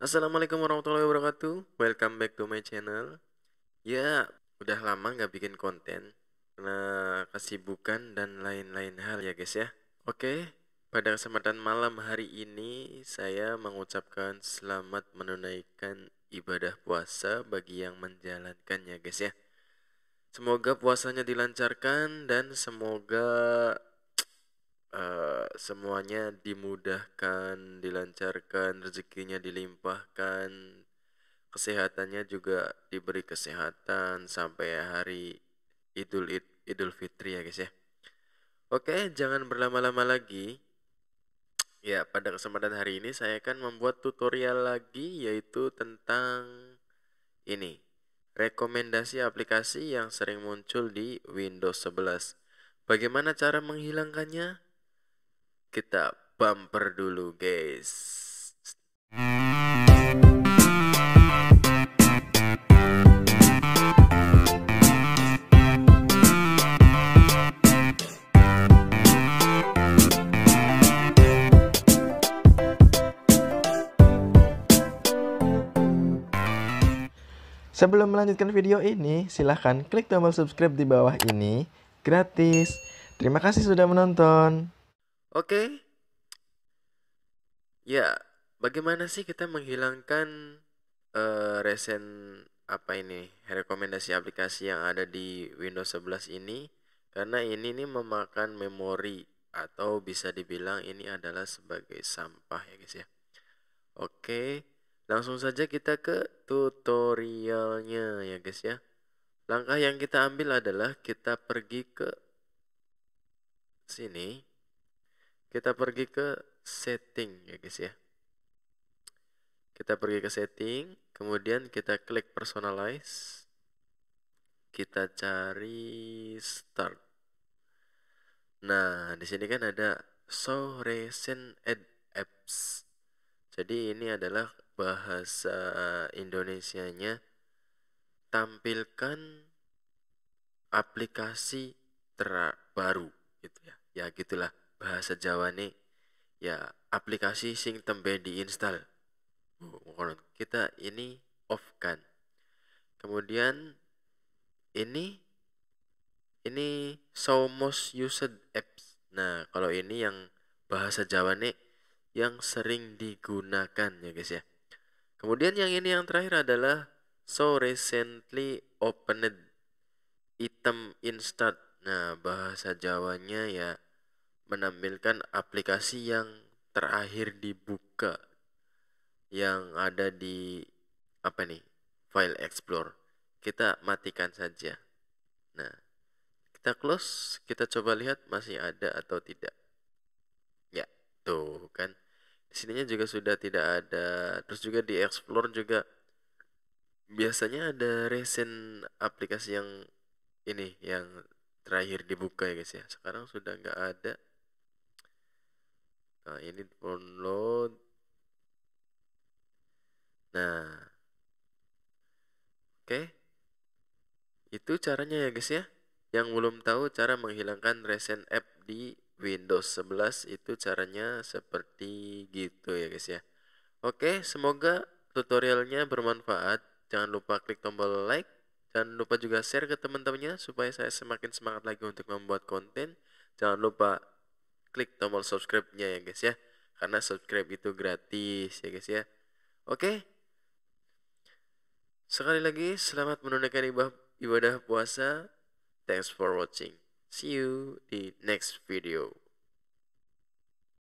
Assalamualaikum warahmatullahi wabarakatuh Welcome back to my channel Ya, udah lama gak bikin konten Karena kesibukan dan lain-lain hal ya guys ya Oke, pada kesempatan malam hari ini Saya mengucapkan selamat menunaikan ibadah puasa Bagi yang menjalankannya guys ya Semoga puasanya dilancarkan dan semoga uh, semuanya dimudahkan, dilancarkan, rezekinya dilimpahkan, kesehatannya juga diberi kesehatan sampai hari Idul Idul Fitri ya guys ya. Oke, jangan berlama-lama lagi. Ya, pada kesempatan hari ini saya akan membuat tutorial lagi yaitu tentang ini. Rekomendasi aplikasi yang sering muncul di Windows 11. Bagaimana cara menghilangkannya? kita bumper dulu guys Sebelum melanjutkan video ini, silahkan klik tombol subscribe di bawah ini, gratis. Terima kasih sudah menonton. Oke. Okay. Ya, bagaimana sih kita menghilangkan uh, eh, resen apa ini? Rekomendasi aplikasi yang ada di Windows 11 ini karena ini nih memakan memori atau bisa dibilang ini adalah sebagai sampah ya guys ya. Oke, okay. langsung saja kita ke tutorialnya ya guys ya. Langkah yang kita ambil adalah kita pergi ke sini kita pergi ke setting ya guys ya kita pergi ke setting kemudian kita klik personalize kita cari start nah di sini kan ada show recent add apps jadi ini adalah bahasa Indonesia nya tampilkan aplikasi terbaru gitu ya ya gitulah bahasa Jawa nih ya aplikasi sing tembe diinstal kita ini off kan kemudian ini ini so most used apps nah kalau ini yang bahasa Jawa nih yang sering digunakan ya guys ya kemudian yang ini yang terakhir adalah so recently opened item install nah bahasa Jawanya ya menampilkan aplikasi yang terakhir dibuka yang ada di apa nih file explore kita matikan saja nah kita close kita coba lihat masih ada atau tidak ya tuh kan di sininya juga sudah tidak ada terus juga di explore juga biasanya ada recent aplikasi yang ini yang terakhir dibuka ya guys ya sekarang sudah nggak ada nah ini download nah oke okay. itu caranya ya guys ya yang belum tahu cara menghilangkan recent app di Windows 11 itu caranya seperti gitu ya guys ya Oke semoga tutorialnya bermanfaat jangan lupa klik tombol like jangan lupa juga share ke teman-temannya supaya saya semakin semangat lagi untuk membuat konten jangan lupa klik tombol subscribe-nya ya guys ya karena subscribe itu gratis ya guys ya oke sekali lagi selamat menunaikan ibadah puasa thanks for watching see you di next video